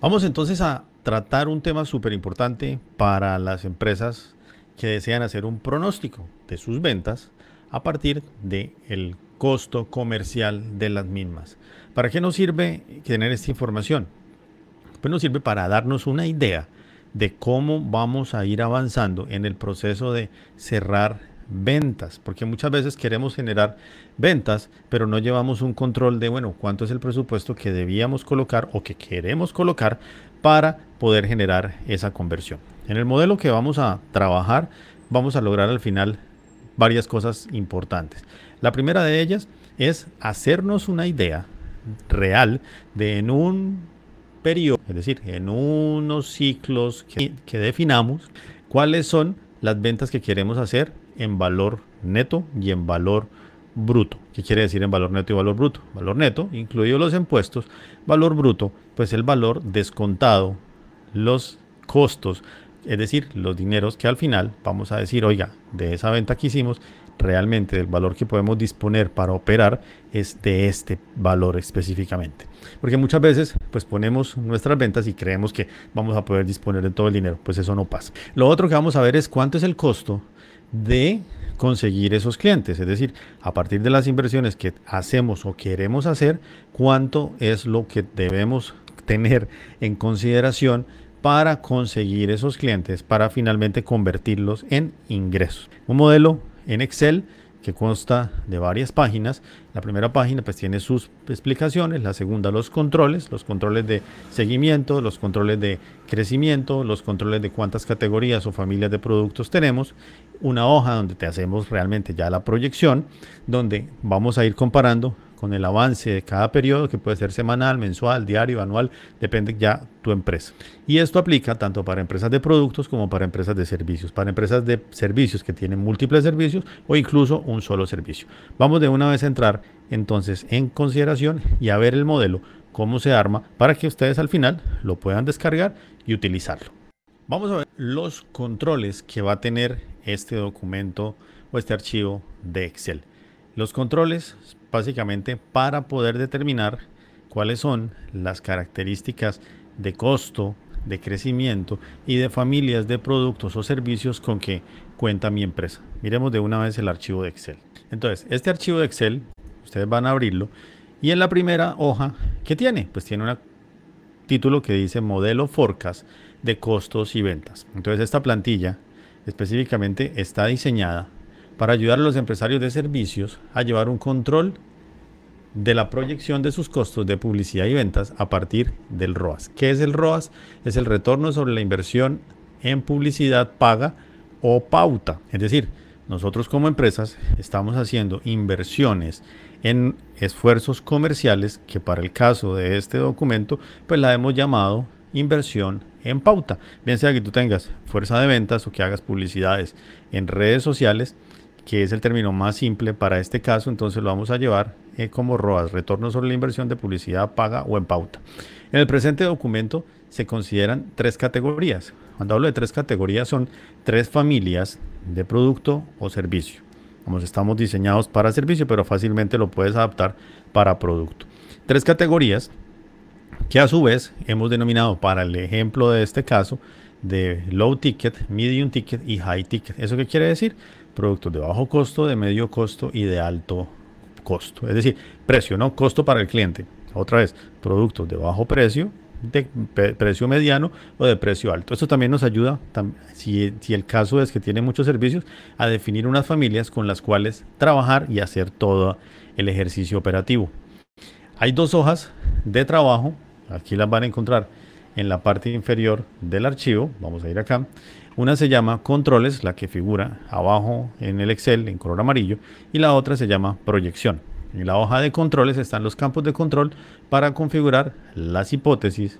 Vamos entonces a tratar un tema súper importante para las empresas que desean hacer un pronóstico de sus ventas a partir del el costo comercial de las mismas. ¿Para qué nos sirve tener esta información? Pues nos sirve para darnos una idea de cómo vamos a ir avanzando en el proceso de cerrar ventas, porque muchas veces queremos generar ventas, pero no llevamos un control de, bueno, cuánto es el presupuesto que debíamos colocar o que queremos colocar para poder generar esa conversión. En el modelo que vamos a trabajar, vamos a lograr al final varias cosas importantes. La primera de ellas es hacernos una idea real de en un periodo, es decir, en unos ciclos que, que definamos, cuáles son las ventas que queremos hacer en valor neto y en valor bruto. ¿Qué quiere decir en valor neto y valor bruto? Valor neto, incluidos los impuestos, valor bruto, pues el valor descontado, los costos, es decir, los dineros que al final vamos a decir, oiga, de esa venta que hicimos, realmente el valor que podemos disponer para operar es de este valor específicamente. Porque muchas veces pues ponemos nuestras ventas y creemos que vamos a poder disponer de todo el dinero, pues eso no pasa. Lo otro que vamos a ver es cuánto es el costo de conseguir esos clientes. Es decir, a partir de las inversiones que hacemos o queremos hacer, cuánto es lo que debemos tener en consideración para conseguir esos clientes, para finalmente convertirlos en ingresos. Un modelo en Excel que consta de varias páginas. La primera página pues tiene sus explicaciones, la segunda los controles, los controles de seguimiento, los controles de crecimiento, los controles de cuántas categorías o familias de productos tenemos, una hoja donde te hacemos realmente ya la proyección, donde vamos a ir comparando con el avance de cada periodo, que puede ser semanal, mensual, diario, anual, depende ya tu empresa. Y esto aplica tanto para empresas de productos como para empresas de servicios, para empresas de servicios que tienen múltiples servicios o incluso un solo servicio. Vamos de una vez a entrar entonces en consideración y a ver el modelo, cómo se arma, para que ustedes al final lo puedan descargar y utilizarlo. Vamos a ver los controles que va a tener este documento o este archivo de Excel. Los controles básicamente para poder determinar cuáles son las características de costo, de crecimiento y de familias de productos o servicios con que cuenta mi empresa. Miremos de una vez el archivo de Excel. Entonces, este archivo de Excel, ustedes van a abrirlo y en la primera hoja, ¿qué tiene? Pues tiene un título que dice modelo forecast de costos y ventas. Entonces, esta plantilla específicamente está diseñada para ayudar a los empresarios de servicios a llevar un control de la proyección de sus costos de publicidad y ventas a partir del ROAS. ¿Qué es el ROAS? Es el retorno sobre la inversión en publicidad paga o pauta. Es decir, nosotros como empresas estamos haciendo inversiones en esfuerzos comerciales que para el caso de este documento pues la hemos llamado inversión en pauta. Bien sea que tú tengas fuerza de ventas o que hagas publicidades en redes sociales, que es el término más simple para este caso, entonces lo vamos a llevar eh, como ROAS, retorno sobre la inversión de publicidad paga o en pauta. En el presente documento se consideran tres categorías. Cuando hablo de tres categorías son tres familias de producto o servicio. estamos diseñados para servicio, pero fácilmente lo puedes adaptar para producto. Tres categorías que a su vez hemos denominado para el ejemplo de este caso de low ticket, medium ticket y high ticket. ¿Eso qué quiere decir? productos de bajo costo, de medio costo y de alto costo. Es decir, precio, no costo para el cliente. Otra vez, productos de bajo precio, de precio mediano o de precio alto. Esto también nos ayuda, si, si, el caso es que tiene muchos servicios, a definir unas familias con las cuales trabajar y hacer todo el ejercicio operativo. Hay dos hojas de trabajo, aquí las van a encontrar en la parte inferior del archivo, vamos a ir acá, una se llama controles, la que figura abajo en el Excel en color amarillo, y la otra se llama proyección. En la hoja de controles están los campos de control para configurar las hipótesis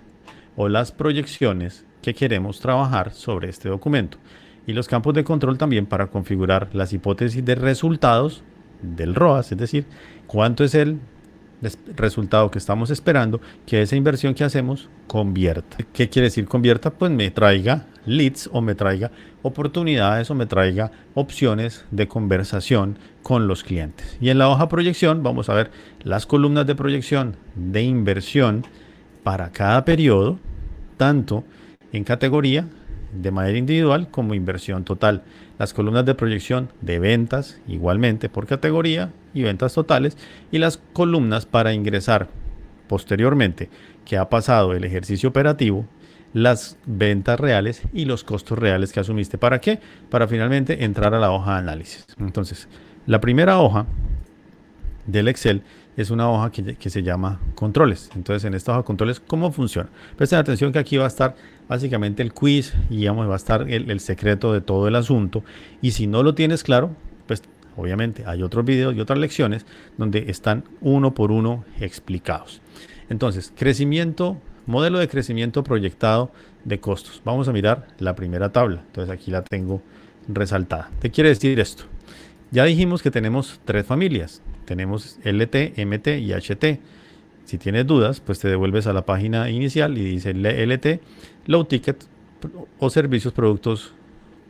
o las proyecciones que queremos trabajar sobre este documento. Y los campos de control también para configurar las hipótesis de resultados del ROAS, es decir, cuánto es el resultado que estamos esperando que esa inversión que hacemos convierta. ¿Qué quiere decir convierta? Pues me traiga leads o me traiga oportunidades o me traiga opciones de conversación con los clientes. Y en la hoja proyección vamos a ver las columnas de proyección de inversión para cada periodo, tanto en categoría de manera individual como inversión total. Las columnas de proyección de ventas igualmente por categoría y ventas totales y las columnas para ingresar posteriormente que ha pasado el ejercicio operativo las ventas reales y los costos reales que asumiste. ¿Para qué? Para finalmente entrar a la hoja de análisis. Entonces, la primera hoja del Excel es una hoja que, que, se llama controles. Entonces, en esta hoja controles, ¿cómo funciona? Presten atención que aquí va a estar básicamente el quiz y va a estar el, el secreto de todo el asunto. Y si no lo tienes claro, pues obviamente hay otros videos y otras lecciones donde están uno por uno explicados. Entonces, crecimiento Modelo de crecimiento proyectado de costos. Vamos a mirar la primera tabla. Entonces aquí la tengo resaltada. ¿Qué quiere decir esto? Ya dijimos que tenemos tres familias. Tenemos LT, MT y HT. Si tienes dudas, pues te devuelves a la página inicial y dice LT, Low Ticket o servicios, productos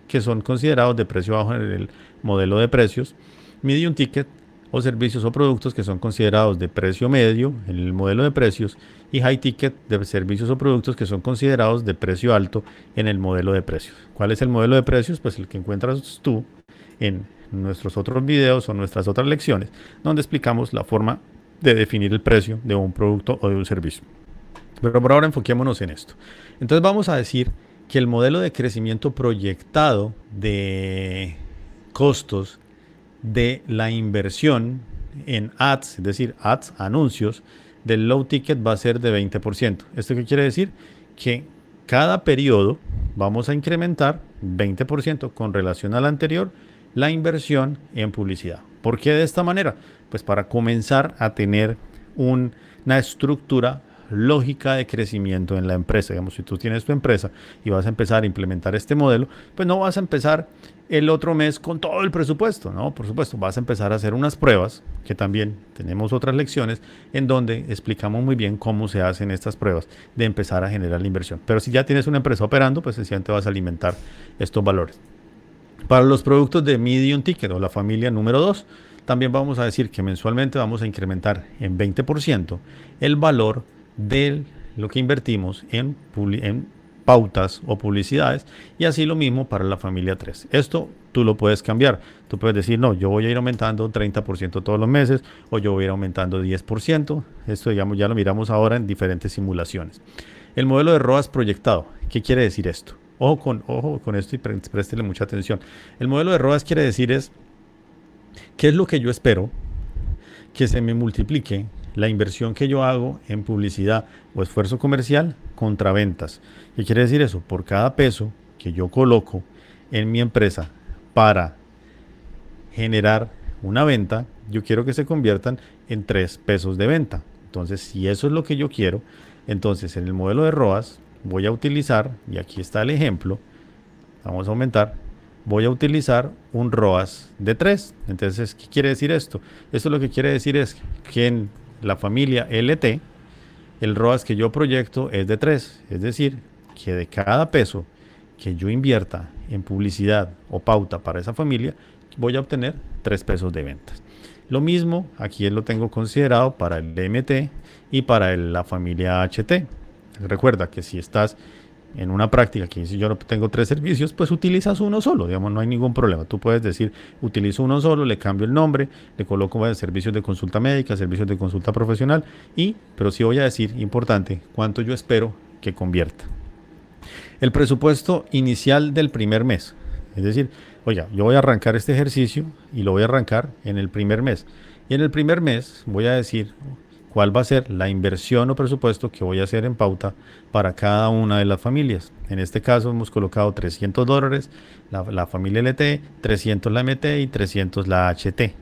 que son considerados de precio bajo en el modelo de precios, Medium Ticket o servicios o productos que son considerados de precio medio en el modelo de precios y high ticket de servicios o productos que son considerados de precio alto en el modelo de precios. ¿Cuál es el modelo de precios? Pues el que encuentras tú en nuestros otros videos o nuestras otras lecciones, donde explicamos la forma de definir el precio de un producto o de un servicio. Pero por ahora enfoquémonos en esto. Entonces vamos a decir que el modelo de crecimiento proyectado de costos de la inversión en ads, es decir, ads, anuncios, del low ticket va a ser de 20%. ¿Esto qué quiere decir? Que cada periodo vamos a incrementar 20% con relación al anterior la inversión en publicidad. ¿Por qué de esta manera? Pues para comenzar a tener una estructura lógica de crecimiento en la empresa. Digamos, si tú tienes tu empresa y vas a empezar a implementar este modelo, pues no vas a empezar el otro mes con todo el presupuesto, ¿no? Por supuesto, vas a empezar a hacer unas pruebas, que también tenemos otras lecciones, en donde explicamos muy bien cómo se hacen estas pruebas de empezar a generar la inversión. Pero si ya tienes una empresa operando, pues sencillamente vas a alimentar estos valores. Para los productos de medium ticket o la familia número 2, también vamos a decir que mensualmente vamos a incrementar en 20% el valor de lo que invertimos en, en pautas o publicidades y así lo mismo para la familia 3. Esto tú lo puedes cambiar. Tú puedes decir, no, yo voy a ir aumentando 30% todos los meses o yo voy a ir aumentando 10%. Esto digamos, ya lo miramos ahora en diferentes simulaciones. El modelo de ROAS proyectado, ¿qué quiere decir esto? Ojo con, ojo con esto y préstele mucha atención. El modelo de ROAS quiere decir es, ¿qué es lo que yo espero que se me multiplique la inversión que yo hago en publicidad o esfuerzo comercial contra ventas. ¿Qué quiere decir eso? Por cada peso que yo coloco en mi empresa para generar una venta, yo quiero que se conviertan en tres pesos de venta. Entonces, si eso es lo que yo quiero, entonces en el modelo de ROAS voy a utilizar, y aquí está el ejemplo, vamos a aumentar, voy a utilizar un ROAS de tres Entonces, ¿qué quiere decir esto? Esto lo que quiere decir es que en la familia LT, el ROAS que yo proyecto es de 3. Es decir, que de cada peso que yo invierta en publicidad o pauta para esa familia, voy a obtener 3 pesos de ventas. Lo mismo aquí lo tengo considerado para el DMT y para la familia HT. Recuerda que si estás en una práctica que si yo tengo tres servicios, pues utilizas uno solo, digamos, no hay ningún problema. Tú puedes decir, utilizo uno solo, le cambio el nombre, le coloco servicios de consulta médica, servicios de consulta profesional y, pero sí voy a decir, importante, cuánto yo espero que convierta. El presupuesto inicial del primer mes, es decir, oiga, yo voy a arrancar este ejercicio y lo voy a arrancar en el primer mes. Y en el primer mes voy a decir, cuál va a ser la inversión o presupuesto que voy a hacer en pauta para cada una de las familias. En este caso hemos colocado 300 dólares la, familia LT, 300 la MT y 300 la HT.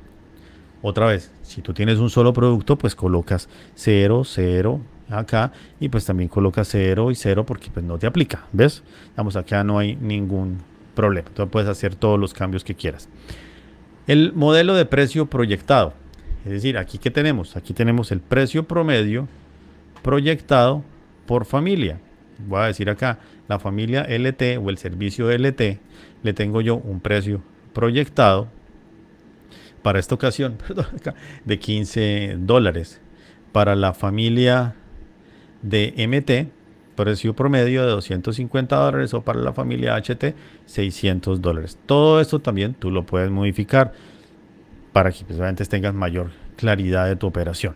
Otra vez, si tú tienes un solo producto, pues colocas 0, 0 acá y pues también colocas 0 y 0 porque pues no te aplica, ¿ves? Vamos, acá no hay ningún problema. Entonces puedes hacer todos los cambios que quieras. El modelo de precio proyectado. Es decir, aquí que tenemos, aquí tenemos el precio promedio proyectado por familia. Voy a decir acá, la familia LT o el servicio LT, le tengo yo un precio proyectado para esta ocasión de 15 dólares. Para la familia de MT, precio promedio de 250 dólares o para la familia HT 600 dólares. Todo esto también tú lo puedes modificar para que pues, tengas mayor claridad de tu operación.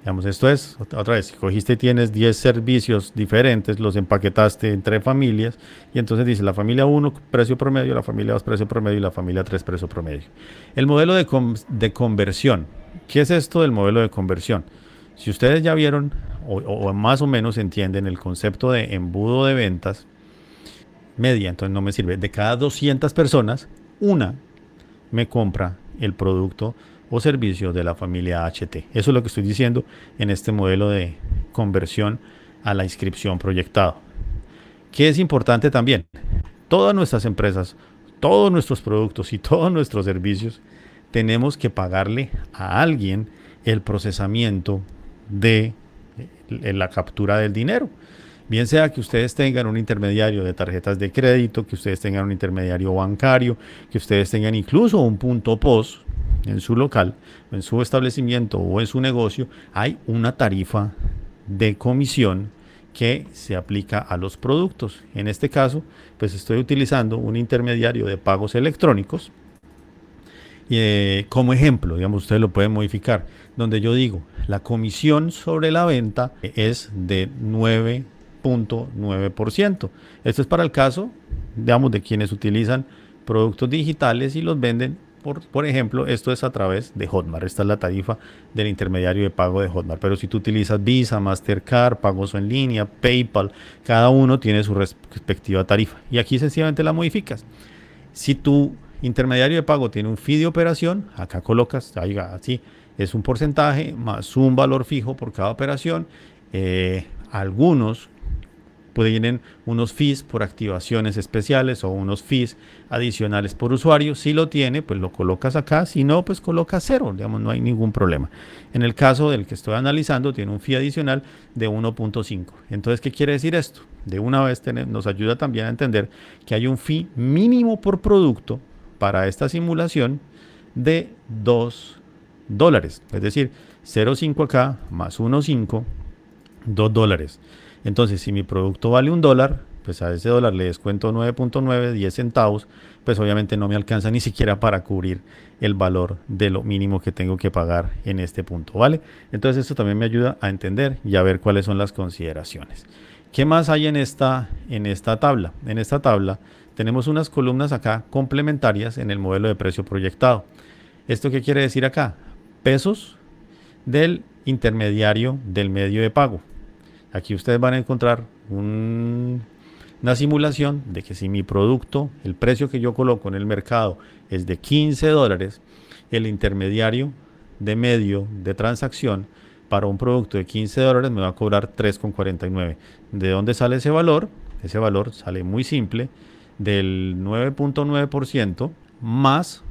Digamos, esto es, otra vez, cogiste y tienes 10 servicios diferentes, los empaquetaste entre familias, y entonces dice la familia 1 precio promedio, la familia 2 precio promedio y la familia 3 precio promedio. El modelo de, conversión. ¿Qué es esto del modelo de conversión? Si ustedes ya vieron o, o más o menos entienden el concepto de embudo de ventas media, entonces no me sirve, de cada 200 personas, una me compra el producto o servicio de la familia HT. Eso es lo que estoy diciendo en este modelo de conversión a la inscripción proyectado. Qué es importante también, todas nuestras empresas, todos nuestros productos y todos nuestros servicios, tenemos que pagarle a alguien el procesamiento de eh, la captura del dinero. Bien sea que ustedes tengan un intermediario de tarjetas de crédito, que ustedes tengan un intermediario bancario, que ustedes tengan incluso un punto POS en su local, en su establecimiento o en su negocio, hay una tarifa de comisión que se aplica a los productos. En este caso, pues estoy utilizando un intermediario de pagos electrónicos. Eh, como ejemplo, digamos, ustedes lo pueden modificar, donde yo digo, la comisión sobre la venta es de 9 ciento Esto es para el caso, digamos, de quienes utilizan productos digitales y los venden. Por, por ejemplo, esto es a través de Hotmart. Esta es la tarifa del intermediario de pago de Hotmart. Pero si tú utilizas Visa, Mastercard, pagos en línea, PayPal, cada uno tiene su respectiva tarifa. Y aquí sencillamente la modificas. Si tu intermediario de pago tiene un fee de operación, acá colocas, ahí, así, es un porcentaje más un valor fijo por cada operación. Eh, algunos Pueden unos fees por activaciones especiales o unos fees adicionales por usuario. Si lo tiene, pues lo colocas acá. Si no, pues coloca cero. Digamos, no hay ningún problema. En el caso del que estoy analizando, tiene un fee adicional de 1.5. Entonces, ¿qué quiere decir esto? De una vez nos ayuda también a entender que hay un fee mínimo por producto para esta simulación de 2 dólares. Es decir, 0.5 acá más 1.5, 2 dólares. Entonces, si mi producto vale un dólar, pues a ese dólar le descuento 9.9, 10 centavos, pues obviamente no me alcanza ni siquiera para cubrir el valor de lo mínimo que tengo que pagar en este punto, ¿vale? Entonces esto también me ayuda a entender y a ver cuáles son las consideraciones. ¿Qué más hay en esta, en esta tabla? En esta tabla tenemos unas columnas acá complementarias en el modelo de precio proyectado. ¿Esto qué quiere decir acá? Pesos del intermediario del medio de pago. Aquí ustedes van a encontrar una simulación de que si mi producto, el precio que yo coloco en el mercado es de 15 dólares, el intermediario de medio de transacción para un producto de 15 dólares me va a cobrar 3,49. ¿De dónde sale ese valor? Ese valor sale muy simple del 9.9% más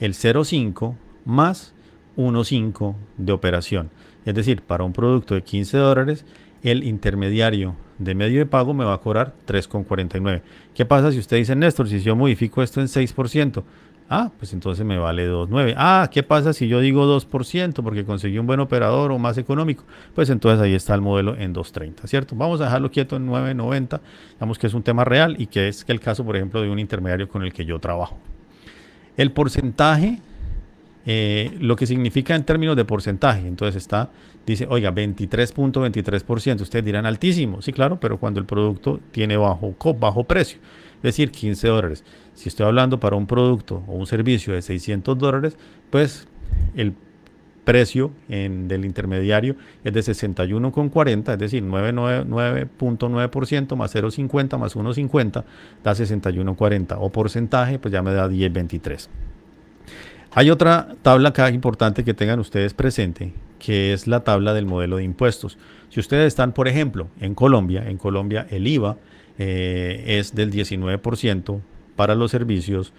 el 0.5 más 1.5 de operación. Es decir, para un producto de 15 dólares, el intermediario de medio de pago me va a cobrar 3,49. ¿Qué pasa si usted dice, Néstor, si yo modifico esto en 6%? Ah, pues entonces me vale 2,9. Ah, ¿qué pasa si yo digo 2% porque conseguí un buen operador o más económico? Pues entonces ahí está el modelo en 2,30, ¿cierto? Vamos a dejarlo quieto en 9,90. Digamos que es un tema real y que es el caso, por ejemplo, de un intermediario con el que yo trabajo. El porcentaje eh, lo que significa en términos de porcentaje. Entonces está, dice, oiga, 23.23%. Ustedes dirán altísimo. Sí, claro, pero cuando el producto tiene bajo, bajo precio, es decir, 15 dólares. Si estoy hablando para un producto o un servicio de 600 dólares, pues el precio en, del intermediario es de 61,40, es decir, 9.9% más 0.50 más 1.50 da 61,40 o porcentaje, pues ya me da 10.23. Hay otra tabla acá importante que tengan ustedes presente, que es la tabla del modelo de impuestos. Si ustedes están, por ejemplo, en Colombia, en Colombia el IVA eh, es del 19% para los servicios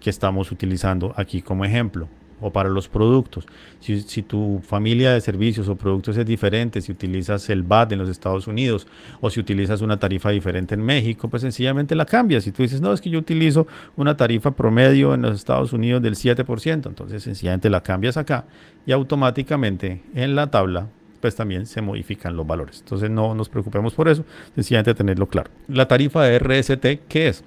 que estamos utilizando aquí como ejemplo o para los productos. Si, tu familia de servicios o productos es diferente, si utilizas el VAT en los Estados Unidos o si utilizas una tarifa diferente en México, pues sencillamente la cambias. Si tú dices, no, es que yo utilizo una tarifa promedio en los Estados Unidos del 7%, entonces sencillamente la cambias acá y automáticamente en la tabla pues también se modifican los valores. Entonces no nos preocupemos por eso, sencillamente tenerlo claro. La tarifa de RST, ¿qué es?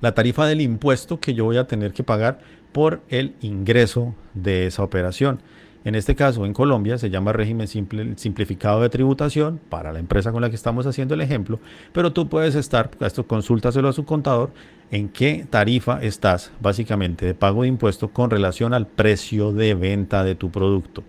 La tarifa del impuesto que yo voy a tener que pagar por el ingreso de esa operación. En este caso, en Colombia se llama régimen simple, simplificado de tributación para la empresa con la que estamos haciendo el ejemplo, pero tú puedes estar, esto consúltaselo a su contador, en qué tarifa estás básicamente de pago de impuestos con relación al precio de venta de tu producto.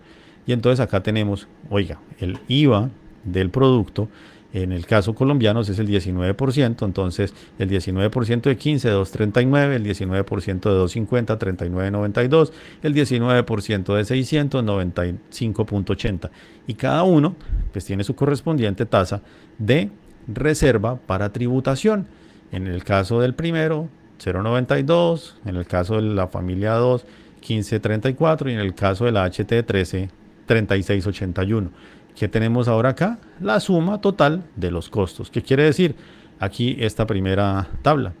Y entonces acá tenemos, oiga, el IVA del producto en el caso colombiano es el 19%, entonces el 19% de 15, 239, el 19% de 250, 92 el 19% de 695.80 Y cada uno pues tiene su correspondiente tasa de reserva para tributación. En el caso del primero, 0,92, en el caso de la familia 2, 15,34 y en el caso de la HT 13, 36,81. ¿Qué tenemos ahora acá? La suma total de los costos. ¿Qué quiere decir? Aquí esta primera tabla.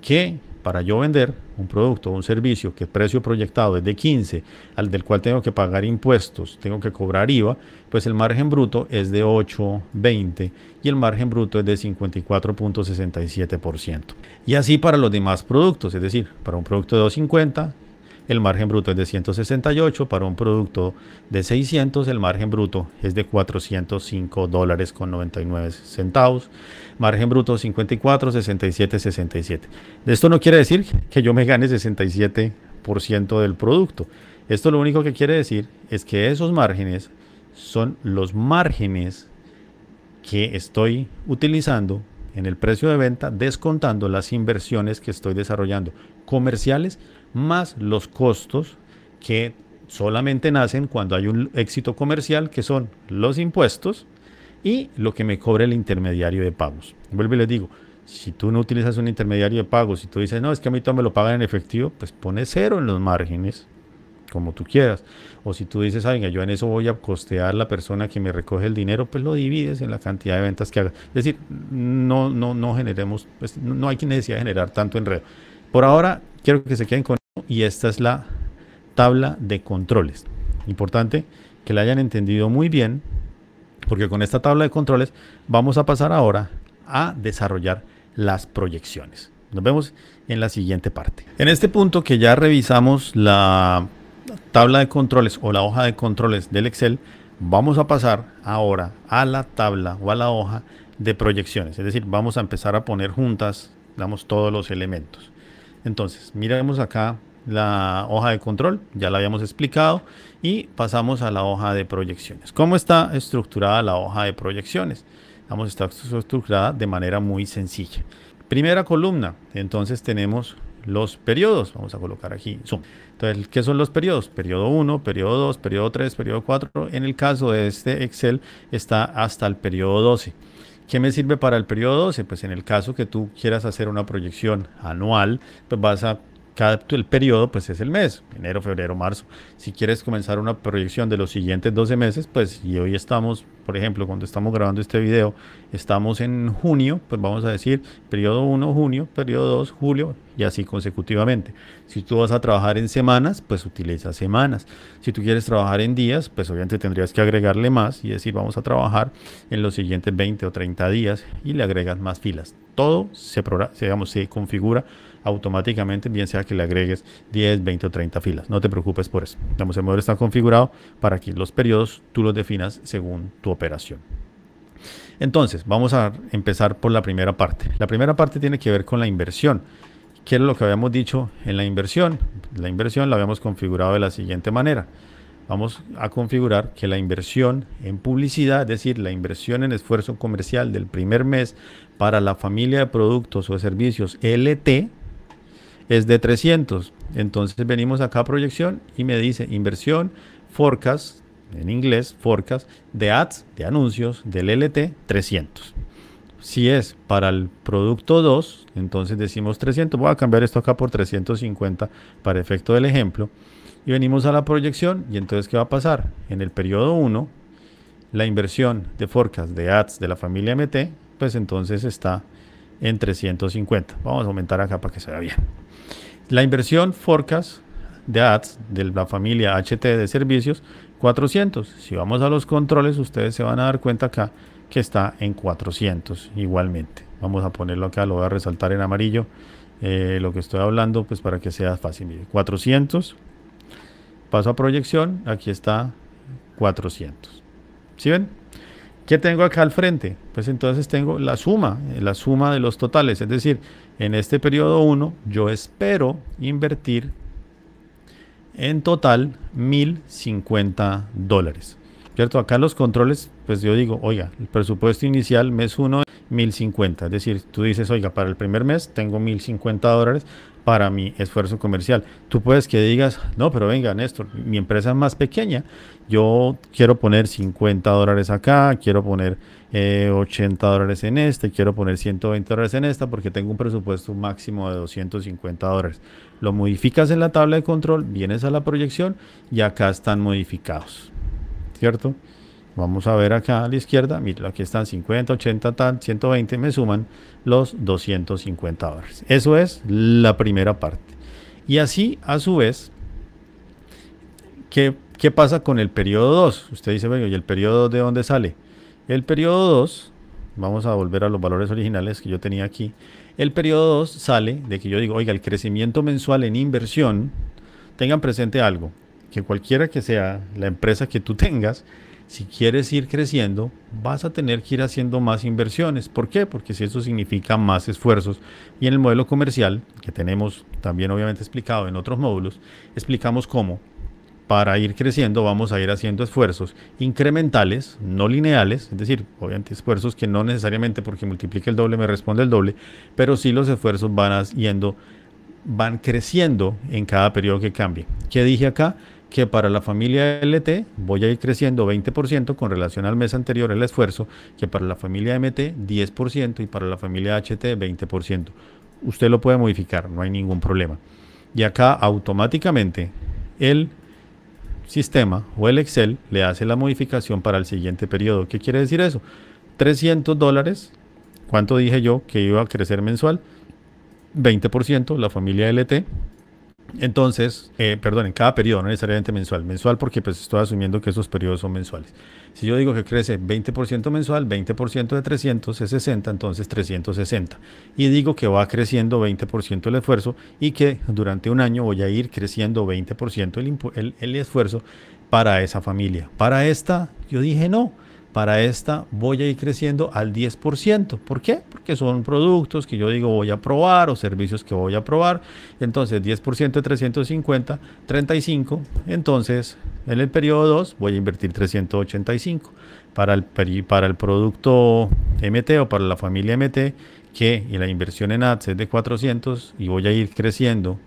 Que para yo vender un producto o un servicio que el precio proyectado es de 15, al del cual tengo que pagar impuestos, tengo que cobrar IVA, pues el margen bruto es de 8,20 y el margen bruto es de 54.67%. Y así para los demás productos, es decir, para un producto de 2,50 el margen bruto es de 168, para un producto de 600 el margen bruto es de 405 dólares con 99 centavos, margen bruto 54, 67, 67. Esto no quiere decir que yo me gane 67% del producto. Esto lo único que quiere decir es que esos márgenes son los márgenes que estoy utilizando en el precio de venta, descontando las inversiones que estoy desarrollando, comerciales más los costos que solamente nacen cuando hay un éxito comercial, que son los impuestos y lo que me cobra el intermediario de pagos. Vuelvo y les digo, si tú no utilizas un intermediario de pagos, si tú dices, no, es que a mí todo me lo pagan en efectivo, pues pone cero en los márgenes, como tú quieras. O si tú dices, venga, yo en eso voy a costear la persona que me recoge el dinero, pues lo divides en la cantidad de ventas que haga. Es decir, no, no, no generemos, pues, no hay necesidad de generar tanto enredo. Por ahora, quiero que se queden con y esta es la tabla de controles. Importante que la hayan entendido muy bien porque con esta tabla de controles vamos a pasar ahora a desarrollar las proyecciones. Nos vemos en la siguiente parte. En este punto que ya revisamos la tabla de controles o la hoja de controles del Excel, vamos a pasar ahora a la tabla o a la hoja de proyecciones. Es decir, vamos a empezar a poner juntas, damos todos los elementos. Entonces, miremos acá la hoja de control, ya la habíamos explicado, y pasamos a la hoja de proyecciones. ¿Cómo está estructurada la hoja de proyecciones? Vamos, a estar estructurada de manera muy sencilla. Primera columna, entonces tenemos los periodos. Vamos a colocar aquí zoom. Entonces, ¿qué son los periodos? Periodo 1, periodo 2, periodo 3, periodo 4. En el caso de este Excel está hasta el periodo 12. ¿Qué me sirve para el periodo 12? Pues en el caso que tú quieras hacer una proyección anual, pues vas a el periodo pues es el mes, enero, febrero, marzo. Si quieres comenzar una proyección de los siguientes 12 meses, pues y hoy estamos por ejemplo, cuando estamos grabando este video, estamos en junio, pues vamos a decir periodo 1, junio, periodo 2, julio y así consecutivamente. Si tú vas a trabajar en semanas, pues utiliza semanas. Si tú quieres trabajar en días, pues obviamente tendrías que agregarle más y decir vamos a trabajar en los siguientes 20 o 30 días y le agregas más filas. Todo se, digamos, se configura automáticamente, bien sea que le agregues 10, 20 o 30 filas. No te preocupes por eso. el modelo está configurado para que los periodos tú los definas según tu operación. Entonces, vamos a empezar por la primera parte. La primera parte tiene que ver con la inversión. ¿Qué es lo que habíamos dicho en la inversión? La inversión la habíamos configurado de la siguiente manera. Vamos a configurar que la inversión en publicidad, es decir, la inversión en esfuerzo comercial del primer mes para la familia de productos o servicios LT, es de 300. Entonces venimos acá a proyección y me dice inversión, forecast, en inglés, forecast, de ads, de anuncios, del LT, 300. Si es para el producto 2, entonces decimos 300. Voy a cambiar esto acá por 350 para efecto del ejemplo. Y venimos a la proyección y entonces ¿qué va a pasar? En el periodo 1, la inversión de forecast de ads de la familia MT, pues entonces está en 350. Vamos a aumentar acá para que se vea bien. La inversión forecast de ads de la familia HT de servicios 400. Si vamos a los controles, ustedes se van a dar cuenta acá que está en 400 igualmente. Vamos a ponerlo acá, lo voy a resaltar en amarillo. Eh, lo que estoy hablando, pues para que sea fácil. 400, paso a proyección, aquí está 400. ¿Sí ven? ¿Qué tengo acá al frente? Pues entonces tengo la suma, eh, la suma de los totales. Es decir, en este periodo 1 yo espero invertir en total, 1050 dólares. ¿Cierto? Acá los controles, pues yo digo, oiga, el presupuesto inicial mes 1, 1050. Es decir, tú dices, oiga, para el primer mes tengo 1050 dólares para mi esfuerzo comercial. Tú puedes que digas, no, pero venga, Néstor, mi empresa es más pequeña. Yo quiero poner 50 dólares acá, quiero poner 80 eh, dólares en este, quiero poner 120 dólares en esta porque tengo un presupuesto máximo de 250 dólares. Lo modificas en la tabla de control, vienes a la proyección y acá están modificados. ¿Cierto? Vamos a ver acá a la izquierda, mira, aquí están 50, 80, tal, 120, me suman los 250 dólares. Eso es la primera parte. Y así, a su vez, ¿qué, qué pasa con el periodo 2? Usted dice, bueno, ¿y el periodo de dónde sale? El periodo 2, vamos a volver a los valores originales que yo tenía aquí. El periodo 2 sale de que yo digo, oiga, el crecimiento mensual en inversión, tengan presente algo, que cualquiera que sea la empresa que tú tengas, si quieres ir creciendo, vas a tener que ir haciendo más inversiones. ¿Por qué? Porque si eso significa más esfuerzos. Y en el modelo comercial, que tenemos también obviamente explicado en otros módulos, explicamos cómo para ir creciendo vamos a ir haciendo esfuerzos incrementales, no lineales, es decir, obviamente esfuerzos que no necesariamente porque multiplique el doble me responde el doble, pero sí los esfuerzos van van creciendo en cada periodo que cambie. ¿Qué dije acá? que para la familia LT voy a ir creciendo 20% con relación al mes anterior el esfuerzo, que para la familia MT 10% y para la familia HT 20%. Usted lo puede modificar, no hay ningún problema. Y acá automáticamente el sistema o el Excel le hace la modificación para el siguiente periodo. ¿Qué quiere decir eso? 300 dólares, ¿cuánto dije yo que iba a crecer mensual? 20%, la familia LT, entonces, eh, perdón, en cada periodo, no necesariamente mensual. Mensual porque pues estoy asumiendo que esos periodos son mensuales. Si yo digo que crece 20% mensual, 20% de 300 es 60, entonces 360. Y digo que va creciendo 20% el esfuerzo y que durante un año voy a ir creciendo 20% el esfuerzo para esa familia. Para esta, yo dije no para esta voy a ir creciendo al 10%. ¿Por qué? Porque son productos que yo digo voy a probar o servicios que voy a probar. Entonces 10% de 350, 35. Entonces en el periodo 2 voy a invertir 385 para el, para el producto MT o para la familia MT que y la inversión en ads es de 400 y voy a ir creciendo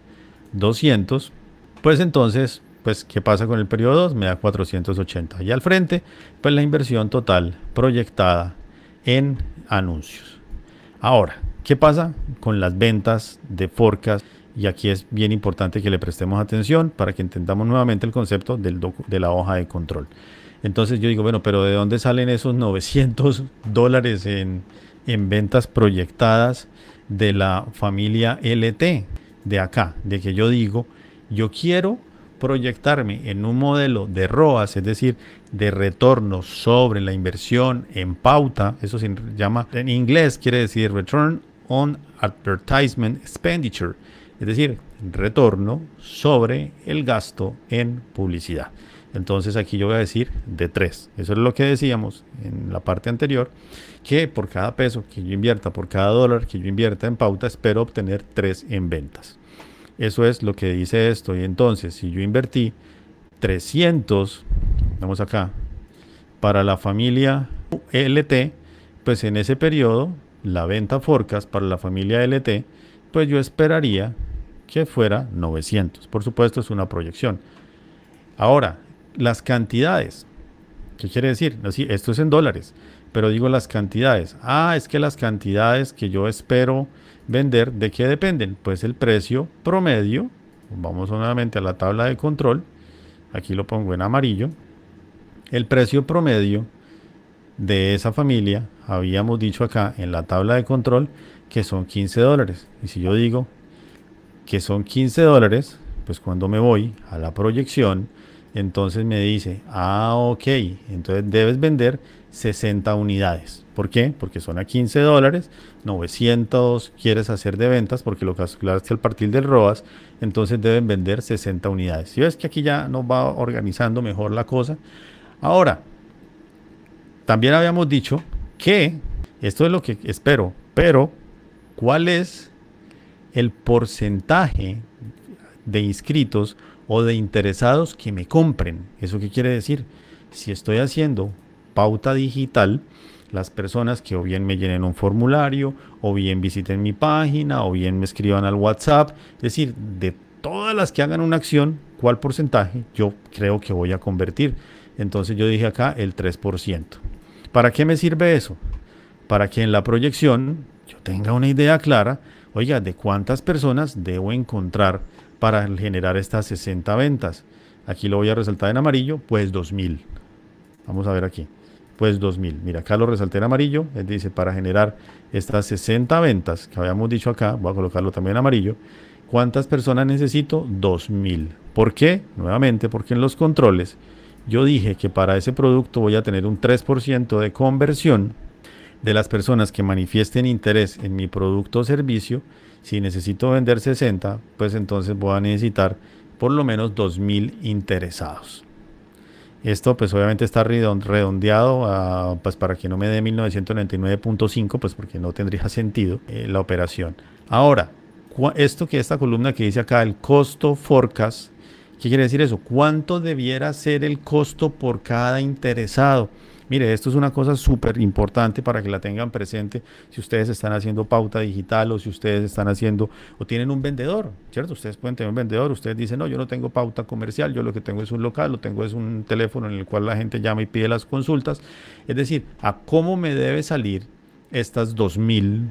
200. Pues entonces pues, ¿qué pasa con el periodo 2? Me da 480. Y al frente, pues la inversión total proyectada en anuncios. Ahora, ¿qué pasa con las ventas de forcas? Y aquí es bien importante que le prestemos atención para que entendamos nuevamente el concepto de la hoja de control. Entonces yo digo, bueno, pero ¿de dónde salen esos 900 dólares en ventas proyectadas de la familia LT? De acá, de que yo digo, yo quiero proyectarme en un modelo de ROAS, es decir, de retorno sobre la inversión en pauta, eso se llama en inglés quiere decir return on advertisement expenditure, es decir, retorno sobre el gasto en publicidad. Entonces aquí yo voy a decir de tres. Eso es lo que decíamos en la parte anterior, que por cada peso que yo invierta, por cada dólar que yo invierta en pauta, espero obtener tres en ventas. Eso es lo que dice esto. Y entonces, si yo invertí 300, vamos acá, para la familia LT, pues en ese periodo, la venta Forcas para la familia LT, pues yo esperaría que fuera 900. Por supuesto, es una proyección. Ahora, las cantidades. ¿Qué quiere decir? esto es en dólares, pero digo las cantidades. Ah, es que las cantidades que yo espero vender, ¿de qué dependen? Pues el precio promedio. Vamos nuevamente a la tabla de control. Aquí lo pongo en amarillo. El precio promedio de esa familia, habíamos dicho acá en la tabla de control que son 15 dólares. Y si yo digo que son 15 dólares, pues cuando me voy a la proyección, entonces me dice, ah, ok, entonces debes vender 60 unidades. ¿Por qué? Porque son a 15 dólares, 900 quieres hacer de ventas porque lo calculaste al partir del ROAS, entonces deben vender 60 unidades. Si ves que aquí ya nos va organizando mejor la cosa. Ahora, también habíamos dicho que, esto es lo que espero, pero ¿cuál es el porcentaje de inscritos o de interesados que me compren? ¿Eso qué quiere decir? Si estoy haciendo pauta digital, las personas que o bien me llenen un formulario, o bien visiten mi página, o bien me escriban al WhatsApp. Es decir, de todas las que hagan una acción, ¿cuál porcentaje yo creo que voy a convertir? Entonces yo dije acá el 3%. ¿Para qué me sirve eso? Para que en la proyección yo tenga una idea clara, oiga, de cuántas personas debo encontrar para generar estas 60 ventas. Aquí lo voy a resaltar en amarillo, pues 2.000. Vamos a ver aquí. Pues 2000. Mira, acá lo resalté en amarillo, él dice para generar estas 60 ventas que habíamos dicho acá, voy a colocarlo también en amarillo. ¿Cuántas personas necesito? 2000. ¿Por qué? Nuevamente, porque en los controles yo dije que para ese producto voy a tener un 3% de conversión de las personas que manifiesten interés en mi producto o servicio. Si necesito vender 60, pues entonces voy a necesitar por lo menos 2000 interesados. Esto pues obviamente está redondeado pues para que no me dé 1999.5, pues porque no tendría sentido eh, la operación. Ahora, esto que esta columna que dice acá, el costo forecast, ¿qué quiere decir eso? ¿Cuánto debiera ser el costo por cada interesado? Mire, esto es una cosa súper importante para que la tengan presente si ustedes están haciendo pauta digital o si ustedes están haciendo o tienen un vendedor, ¿cierto? Ustedes pueden tener un vendedor, ustedes dicen, no, yo no tengo pauta comercial, yo lo que tengo es un local, lo tengo es un teléfono en el cual la gente llama y pide las consultas. Es decir, a cómo me debe salir estas 2.000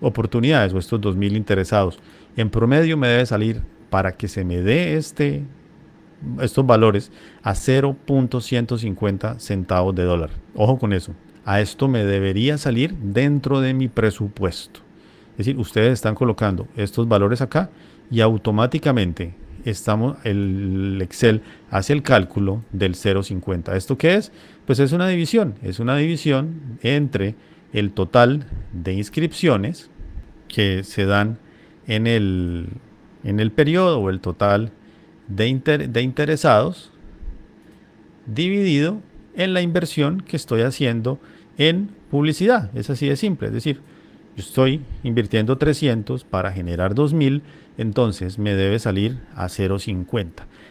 oportunidades o estos 2.000 interesados. En promedio me debe salir para que se me dé este estos valores a 0.150 centavos de dólar. Ojo con eso. A esto me debería salir dentro de mi presupuesto. Es decir, ustedes están colocando estos valores acá y automáticamente estamos el Excel hace el cálculo del 0.50. ¿Esto qué es? Pues es una división, es una división entre el total de inscripciones que se dan en el en el periodo o el total de, interesados dividido en la inversión que estoy haciendo en publicidad. Es así de simple. Es decir, yo estoy invirtiendo 300 para generar 2000, entonces me debe salir a 0.50.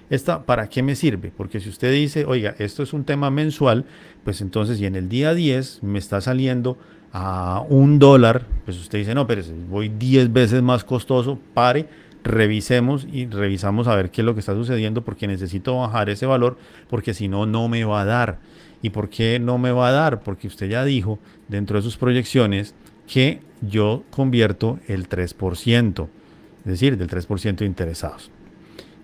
¿Esta para qué me sirve? Porque si usted dice, oiga, esto es un tema mensual, pues entonces, y en el día 10 me está saliendo a un dólar, pues usted dice, no, pero voy 10 veces más costoso, pare revisemos y revisamos a ver qué es lo que está sucediendo porque necesito bajar ese valor porque si no, no me va a dar. ¿Y por qué no me va a dar? Porque usted ya dijo dentro de sus proyecciones que yo convierto el 3%, es decir, del 3% de interesados.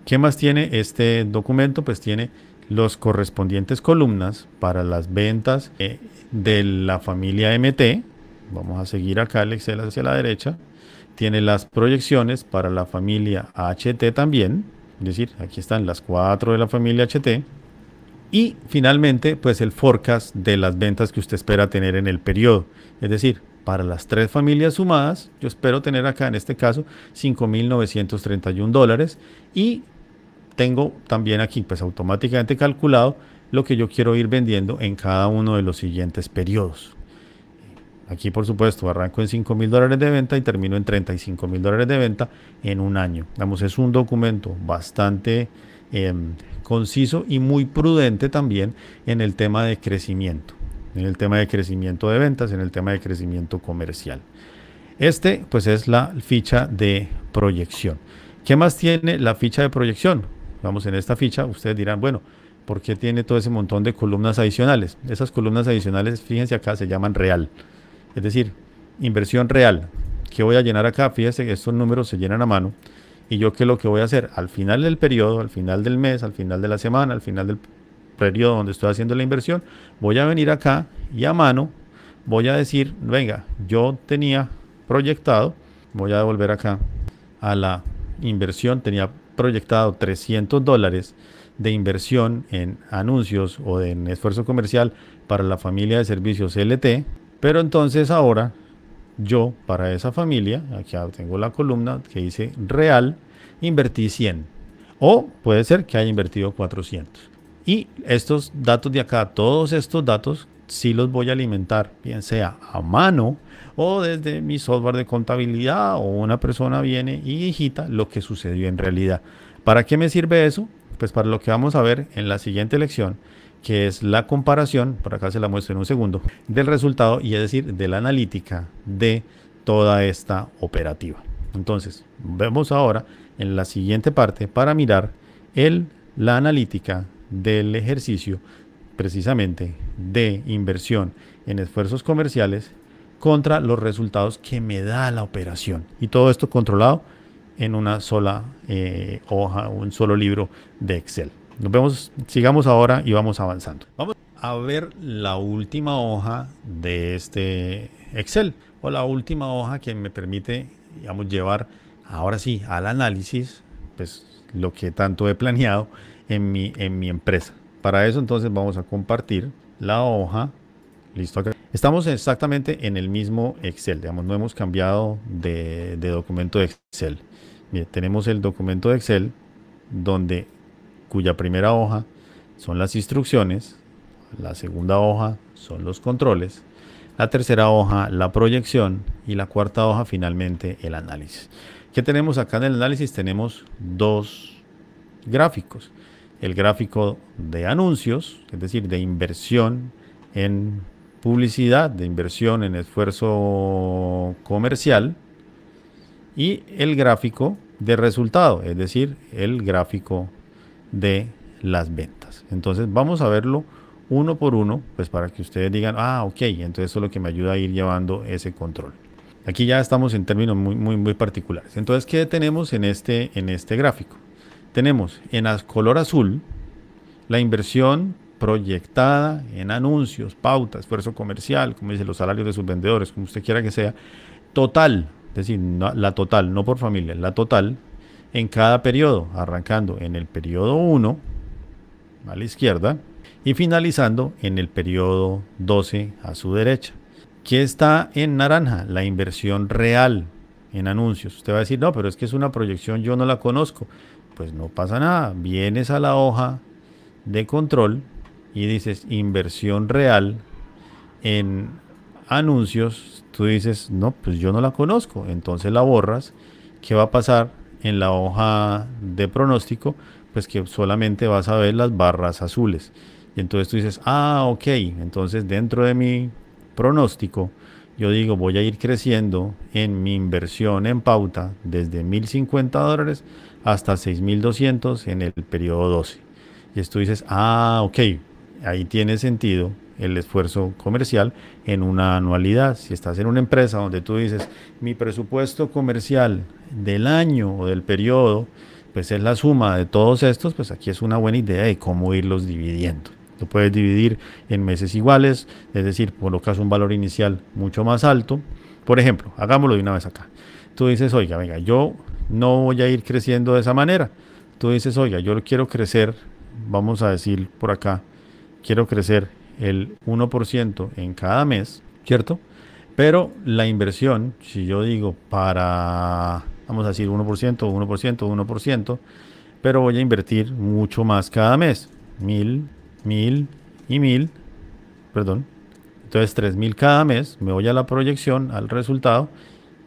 ¿Qué más tiene este documento? Pues tiene los correspondientes columnas para las ventas eh, de la familia MT. Vamos a seguir acá el Excel hacia la derecha tiene las proyecciones para la familia HT también, es decir, aquí están las cuatro de la familia HT. Y finalmente, pues el forecast de las ventas que usted espera tener en el periodo. Es decir, para las tres familias sumadas, yo espero tener acá en este caso 5.931 dólares y tengo también aquí pues automáticamente calculado lo que yo quiero ir vendiendo en cada uno de los siguientes periodos. Aquí, por supuesto, arranco en 5 mil dólares de venta y termino en 35 mil dólares de venta en un año. Vamos, es un documento bastante em, conciso y muy prudente también en el tema de crecimiento, en el tema de crecimiento de ventas, en el tema de crecimiento comercial. Este, pues, es la ficha de proyección. ¿Qué más tiene la ficha de proyección? Vamos, en esta ficha ustedes dirán, bueno, ¿por qué tiene todo ese montón de columnas adicionales? Esas columnas adicionales, fíjense acá, se llaman real. Es decir, inversión real. que voy a llenar acá? Fíjese que estos números se llenan a mano. Y yo que lo que voy a hacer al final del periodo, al final del mes, al final de la semana, al final del periodo donde estoy haciendo la inversión, voy a venir acá y a mano voy a decir, venga, yo tenía proyectado, voy a devolver acá a la inversión, tenía proyectado 300 dólares de inversión en anuncios o en esfuerzo comercial para la familia de servicios LT, pero entonces ahora yo para esa familia, aquí tengo la columna que dice real, invertí 100. O puede ser que haya invertido 400. Y estos datos de acá, todos estos datos, si los voy a alimentar, bien sea a mano o desde mi software de contabilidad o una persona viene y digita lo que sucedió en realidad. ¿Para qué me sirve eso? Pues para lo que vamos a ver en la siguiente lección que es la comparación, por acá se la muestro en un segundo, del resultado y es decir, de la analítica de toda esta operativa. Entonces, vemos ahora en la siguiente parte para mirar el, la analítica del ejercicio precisamente de inversión en esfuerzos comerciales contra los resultados que me da la operación. Y todo esto controlado en una sola eh, hoja, un solo libro de Excel. Nos vemos, sigamos ahora y vamos avanzando. Vamos a ver la última hoja de este Excel o la última hoja que me permite, digamos, llevar ahora sí al análisis, pues lo que tanto he planeado en mi, en mi empresa. Para eso entonces vamos a compartir la hoja. Listo. Acá. Estamos exactamente en el mismo Excel. Digamos, no hemos cambiado de, documento de Excel. Bien, tenemos el documento de Excel donde cuya primera hoja son las instrucciones, la segunda hoja son los controles, la tercera hoja la proyección y la cuarta hoja finalmente el análisis. ¿Qué tenemos acá en el análisis? Tenemos dos gráficos. El gráfico de anuncios, es decir, de inversión en publicidad, de inversión en esfuerzo comercial. Y el gráfico de resultado, es decir, el gráfico de las ventas. Entonces vamos a verlo uno por uno, pues para que ustedes digan, ah, ok, entonces eso es lo que me ayuda a ir llevando ese control. Aquí ya estamos en términos muy, muy, muy particulares. Entonces, ¿qué tenemos en este, en este gráfico? Tenemos en color azul la inversión proyectada en anuncios, pautas esfuerzo comercial, como dice, los salarios de sus vendedores, como usted quiera que sea, total, es decir, la total, no por familia, la total en cada periodo, arrancando en el periodo 1 a la izquierda y finalizando en el periodo 12 a su derecha. ¿Qué está en naranja? La inversión real en anuncios. Usted va a decir, no, pero es que es una proyección, yo no la conozco. Pues no pasa nada. Vienes a la hoja de control y dices inversión real en anuncios. Tú dices, no, pues yo no la conozco. Entonces la borras. ¿Qué va a pasar? en la hoja de pronóstico, pues que solamente vas a ver las barras azules. Y entonces tú dices, ah, ok, entonces dentro de mi pronóstico, yo digo, voy a ir creciendo en mi inversión en pauta desde 1.050 dólares hasta 6.200 en el periodo 12. Y tú dices, ah, ok, ahí tiene sentido el esfuerzo comercial en una anualidad. Si estás en una empresa donde tú dices, mi presupuesto comercial del año o del periodo, pues es la suma de todos estos, pues aquí es una buena idea de cómo irlos dividiendo. Lo puedes dividir en meses iguales, es decir, colocas un valor inicial mucho más alto. Por ejemplo, hagámoslo de una vez acá. Tú dices, oiga, venga, yo no voy a ir creciendo de esa manera. Tú dices, oiga, yo quiero crecer, vamos a decir por acá, quiero crecer el 1% en cada mes, ¿cierto? Pero la inversión, si yo digo para, vamos a decir 1%, 1%, 1%, pero voy a invertir mucho más cada mes, mil, mil y mil, perdón. Entonces 3.000 cada mes, me voy a la proyección, al resultado,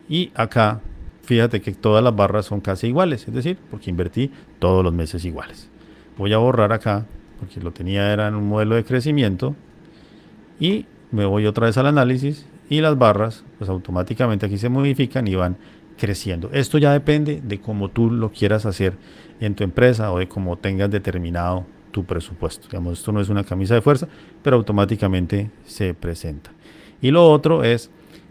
y acá fíjate que todas las barras son casi iguales, es decir, porque invertí todos los meses iguales. Voy a borrar acá porque lo tenía era en un modelo de crecimiento. Y me voy otra vez al análisis y las barras, pues automáticamente aquí se modifican y van creciendo. Esto ya depende de cómo tú lo quieras hacer en tu empresa o de cómo tengas determinado tu presupuesto. Digamos, esto no es una camisa de fuerza, pero automáticamente se presenta. Y lo otro es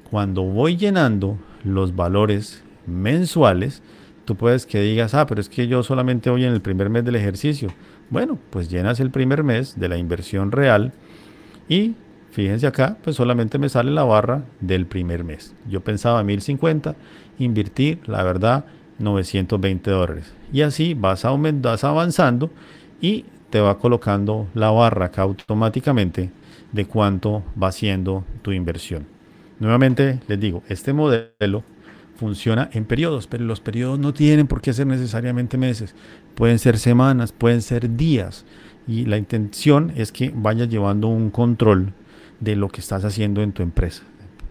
cuando voy llenando los valores mensuales, tú puedes que digas, ah, pero es que yo solamente hoy en el primer mes del ejercicio bueno, pues llenas el primer mes de la inversión real y fíjense acá, pues solamente me sale la barra del primer mes. Yo pensaba 1050, invertir, la verdad, 920 dólares. Y así vas, vas avanzando y te va colocando la barra acá automáticamente de cuánto va siendo tu inversión. Nuevamente les digo, este modelo funciona en periodos, pero los periodos no tienen por qué ser necesariamente meses, pueden ser semanas, pueden ser días, y la intención es que vayas llevando un control de lo que estás haciendo en tu empresa.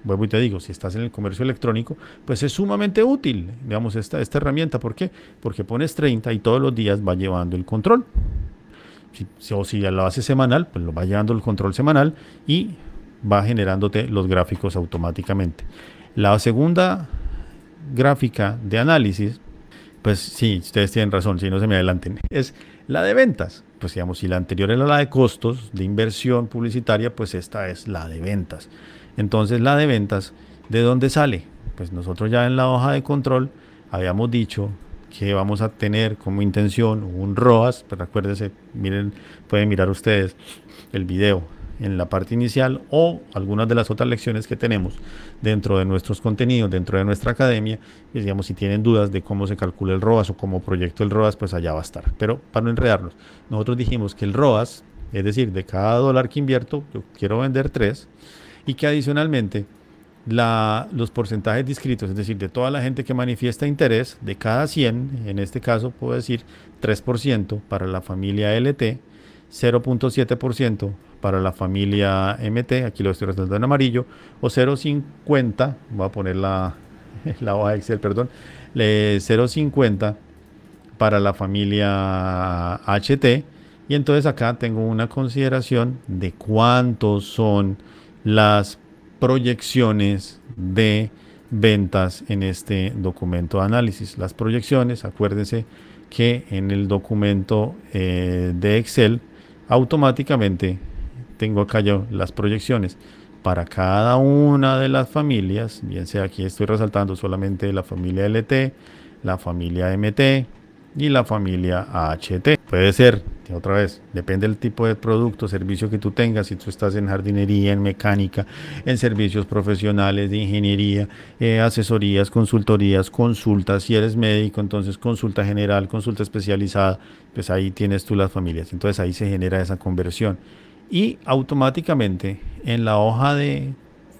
Vuelvo y te digo, si estás en el comercio electrónico, pues es sumamente útil, digamos, esta, esta herramienta. ¿Por qué? Porque pones 30 y todos los días va llevando el control. Si, o si ya lo haces semanal, pues lo va llevando el control semanal y va generándote los gráficos automáticamente. La segunda gráfica de análisis, pues si ustedes tienen razón, si no se me adelanten, es la de ventas. Pues digamos, si la anterior era la de costos de inversión publicitaria, pues esta es la de ventas. Entonces, la de ventas, ¿de dónde sale? Pues nosotros ya en la hoja de control habíamos dicho que vamos a tener como intención un ROAS, pero pues acuérdense, miren, pueden mirar ustedes el video en la parte inicial o algunas de las otras lecciones que tenemos dentro de nuestros contenidos, dentro de nuestra academia. Y digamos, si tienen dudas de cómo se calcula el ROAS o cómo proyecto el ROAS, pues allá va a estar. Pero para no enredarnos, nosotros dijimos que el ROAS, es decir, de cada dólar que invierto, yo quiero vender 3 y que adicionalmente los porcentajes inscritos, es decir, de toda la gente que manifiesta interés, de cada 100, en este caso puedo decir 3% para la familia LT, 0.7% para la familia MT, aquí lo estoy resaltando en amarillo, o 0.50, voy a poner la, la hoja Excel, perdón, 0.50 para la familia HT. Y entonces acá tengo una consideración de cuántos son las proyecciones de ventas en este documento de análisis. Las proyecciones, acuérdense que en el documento eh, de Excel automáticamente tengo acá yo las proyecciones para cada una de las familias, bien sea aquí estoy resaltando solamente la familia LT, la familia MT y la familia HT. Puede ser, otra vez, depende del tipo de producto, servicio que tú tengas, si tú estás en jardinería, en mecánica, en servicios profesionales de ingeniería, eh, asesorías, consultorías, consultas, si eres médico, entonces consulta general, consulta especializada, pues ahí tienes tú las familias, entonces ahí se genera esa conversión y automáticamente en la hoja de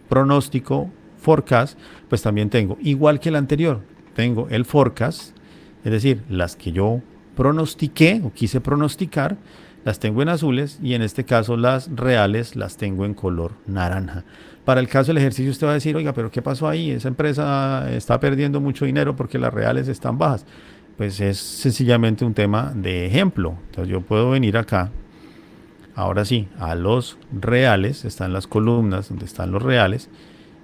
pronóstico forecast, pues también tengo, igual que el anterior, tengo el forecast, es decir, las que yo pronostiqué o quise pronosticar, las tengo en azules y en este caso las reales las tengo en color naranja. Para el caso del ejercicio usted va a decir, oiga, pero ¿qué pasó ahí? Esa empresa está perdiendo mucho dinero porque las reales están bajas. Pues es sencillamente un tema de ejemplo. Entonces yo puedo venir acá ahora sí, a los reales, están las columnas donde están los reales,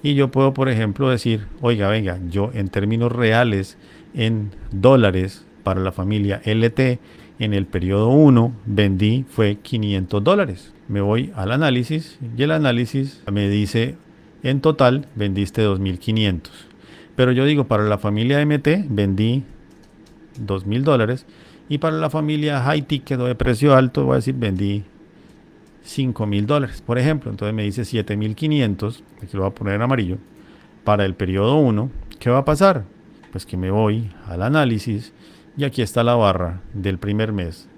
y yo puedo, por ejemplo, decir, oiga, venga, yo en términos reales, en dólares para la familia LT, en el periodo 1 vendí fue 500 dólares. Me voy al análisis y el análisis me dice, en total vendiste 2.500. Pero yo digo, para la familia MT vendí 2.000 dólares y para la familia high ticket o de precio alto, voy a decir, vendí 5.000 mil dólares, por ejemplo. Entonces me dice 7.500, aquí lo voy a poner en amarillo, para el periodo 1. ¿Qué va a pasar? Pues que me voy al análisis y aquí está la barra del primer mes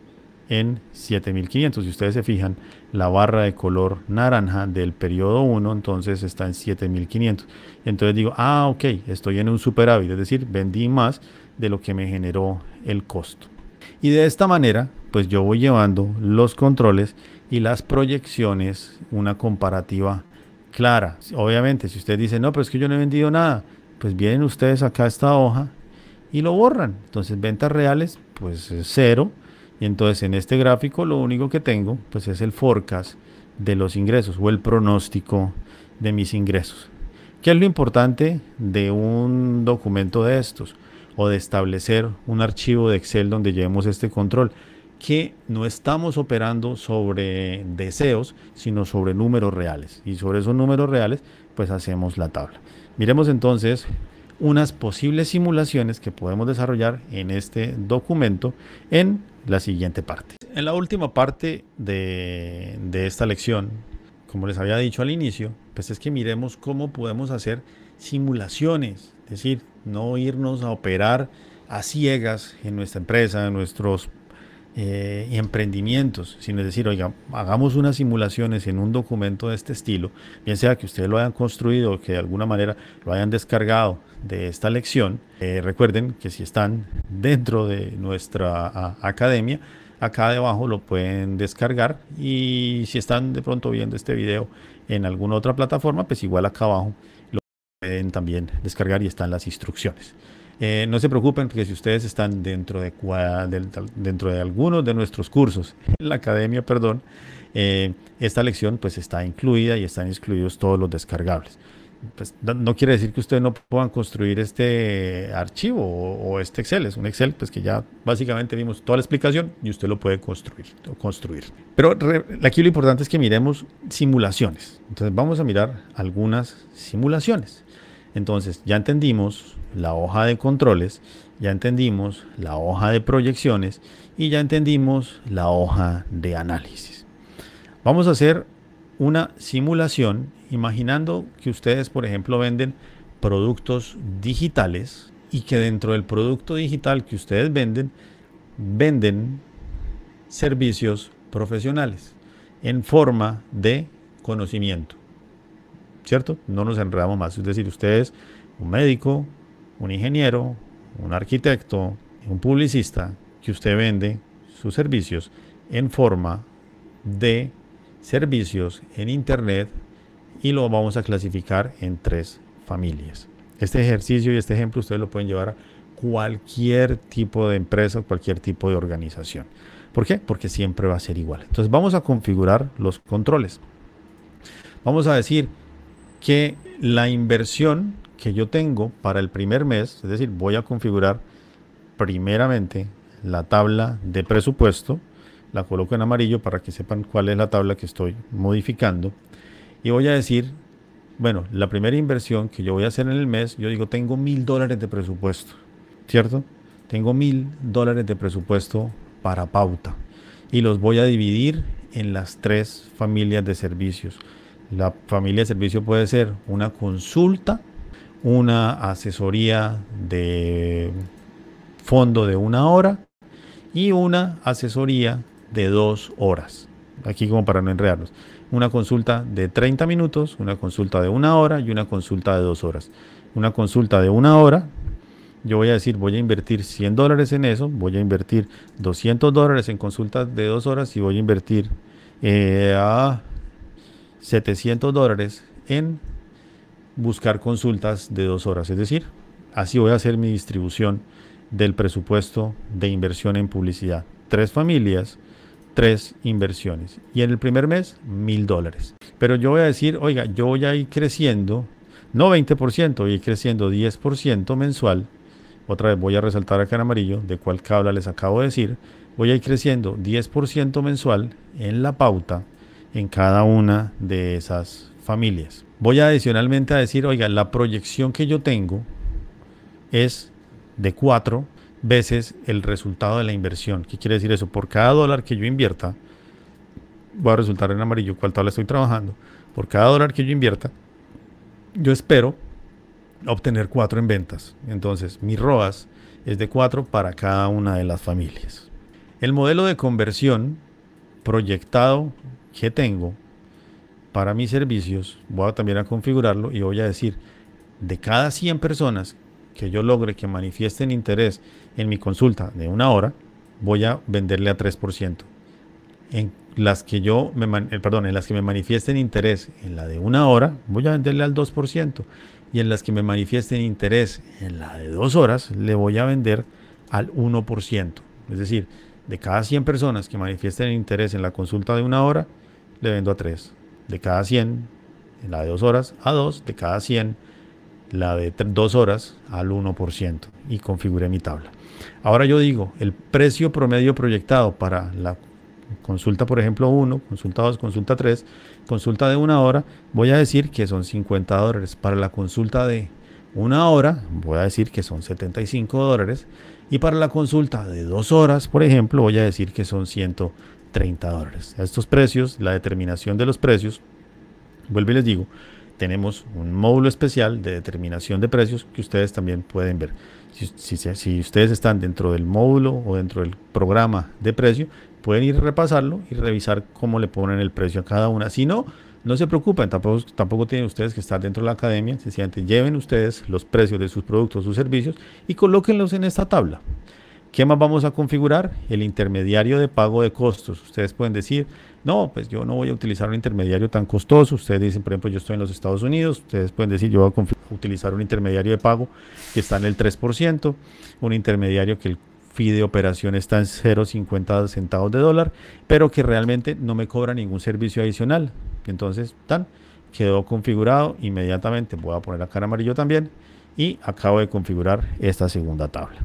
en 7500. Si ustedes se fijan, la barra de color naranja del periodo 1 entonces está en 7500. Entonces digo, ah, ok, estoy en un superávit, es decir, vendí más de lo que me generó el costo. Y de esta manera, pues yo voy llevando los controles y las proyecciones una comparativa clara. Obviamente, si usted dice, no, pero es que yo no he vendido nada, pues vienen ustedes acá a esta hoja y lo borran. Entonces, ventas reales, pues es cero. Y entonces en este gráfico lo único que tengo, pues es el forecast de los ingresos o el pronóstico de mis ingresos. ¿Qué es lo importante de un documento de estos? O de establecer un archivo de Excel donde llevemos este control que no estamos operando sobre deseos, sino sobre números reales. Y sobre esos números reales, pues hacemos la tabla. Miremos entonces unas posibles simulaciones que podemos desarrollar en este documento en la siguiente parte. En la última parte de, esta lección, como les había dicho al inicio, pues es que miremos cómo podemos hacer simulaciones, es decir, no irnos a operar a ciegas en nuestra empresa, en nuestros eh, y emprendimientos, sino decir, oiga, hagamos unas simulaciones en un documento de este estilo, bien sea que ustedes lo hayan construido o que de alguna manera lo hayan descargado de esta lección. Eh, recuerden que si están dentro de nuestra academia, acá debajo lo pueden descargar y si están de pronto viendo este video en alguna otra plataforma, pues igual acá abajo lo pueden también descargar y están las instrucciones. Eh, no se preocupen porque si ustedes están dentro de, dentro de algunos de nuestros cursos en la academia, perdón, eh, esta lección pues está incluida y están incluidos todos los descargables. Pues, no quiere decir que ustedes no puedan construir este archivo o, este Excel. Es un Excel pues, que ya básicamente vimos toda la explicación y usted lo puede construir. O construir. Pero aquí lo importante es que miremos simulaciones. Entonces vamos a mirar algunas simulaciones. Entonces, ya entendimos la hoja de controles, ya entendimos la hoja de proyecciones y ya entendimos la hoja de análisis. Vamos a hacer una simulación imaginando que ustedes, por ejemplo, venden productos digitales y que dentro del producto digital que ustedes venden, venden servicios profesionales en forma de conocimiento. ¿cierto? No nos enredamos más. Es decir, ustedes, un médico, un ingeniero, un arquitecto, un publicista, que usted vende sus servicios en forma de servicios en Internet y lo vamos a clasificar en tres familias. Este ejercicio y este ejemplo ustedes lo pueden llevar a cualquier tipo de empresa, cualquier tipo de organización. ¿Por qué? Porque siempre va a ser igual. Entonces vamos a configurar los controles. Vamos a decir, que la inversión que yo tengo para el primer mes, es decir, voy a configurar primeramente la tabla de presupuesto, la coloco en amarillo para que sepan cuál es la tabla que estoy modificando y voy a decir, bueno, la primera inversión que yo voy a hacer en el mes, yo digo, tengo mil dólares de presupuesto, ¿cierto? Tengo mil dólares de presupuesto para pauta y los voy a dividir en las tres familias de servicios. La familia de servicio puede ser una consulta, una asesoría de fondo de una hora y una asesoría de dos horas. Aquí como para no enredarnos. Una consulta de 30 minutos, una consulta de una hora y una consulta de dos horas. Una consulta de una hora, yo voy a decir, voy a invertir 100 dólares en eso, voy a invertir 200 dólares en consultas de dos horas y voy a invertir eh, a 700 dólares en buscar consultas de dos horas. Es decir, así voy a hacer mi distribución del presupuesto de inversión en publicidad. Tres familias, tres inversiones. Y en el primer mes, mil dólares. Pero yo voy a decir, oiga, yo voy a ir creciendo, no 20%, voy a ir creciendo 10% mensual. Otra vez voy a resaltar acá en amarillo de cuál cabla les acabo de decir. Voy a ir creciendo 10% mensual en la pauta en cada una de esas familias. Voy adicionalmente a decir, oiga, la proyección que yo tengo es de cuatro veces el resultado de la inversión. ¿Qué quiere decir eso? Por cada dólar que yo invierta, voy a resultar en amarillo cuál tabla estoy trabajando. Por cada dólar que yo invierta, yo espero obtener cuatro en ventas. Entonces, mi ROAS es de cuatro para cada una de las familias. El modelo de conversión proyectado que tengo para mis servicios, voy a también a configurarlo y voy a decir, de cada 100 personas que yo logre que manifiesten interés en mi consulta de una hora, voy a venderle a 3%. En las que yo me eh, perdón, en las que me manifiesten interés en la de una hora, voy a venderle al 2%. Y en las que me manifiesten interés en la de dos horas, le voy a vender al 1%. Es decir, de cada 100 personas que manifiesten interés en la consulta de una hora, le vendo a 3. De cada 100, la de 2 horas a 2. De cada 100, la de 2 horas al 1%. Y configure mi tabla. Ahora yo digo, el precio promedio proyectado para la consulta, por ejemplo, 1, consulta 2, consulta 3, consulta de 1 hora, voy a decir que son 50 dólares. Para la consulta de 1 hora, voy a decir que son 75 dólares. Y para la consulta de 2 horas, por ejemplo, voy a decir que son 100 30 dólares. A estos precios, la determinación de los precios, vuelvo y les digo, tenemos un módulo especial de determinación de precios que ustedes también pueden ver. Si, si, ustedes están dentro del módulo o dentro del programa de precio, pueden ir a repasarlo y revisar cómo le ponen el precio a cada una. Si no, no se preocupen, tampoco, tampoco tienen ustedes que estar dentro de la academia. sencillamente lleven ustedes los precios de sus productos, sus servicios y colóquenlos en esta tabla. ¿Qué más vamos a configurar? El intermediario de pago de costos. Ustedes pueden decir, no, pues yo no voy a utilizar un intermediario tan costoso. Ustedes dicen, por ejemplo, yo estoy en los Estados Unidos. Ustedes pueden decir, yo voy a utilizar un intermediario de pago que está en el 3%, un intermediario que el fee de operación está en 0.50 centavos de dólar, pero que realmente no me cobra ningún servicio adicional. Entonces, quedó configurado inmediatamente. Voy a poner acá en amarillo también y acabo de configurar esta segunda tabla.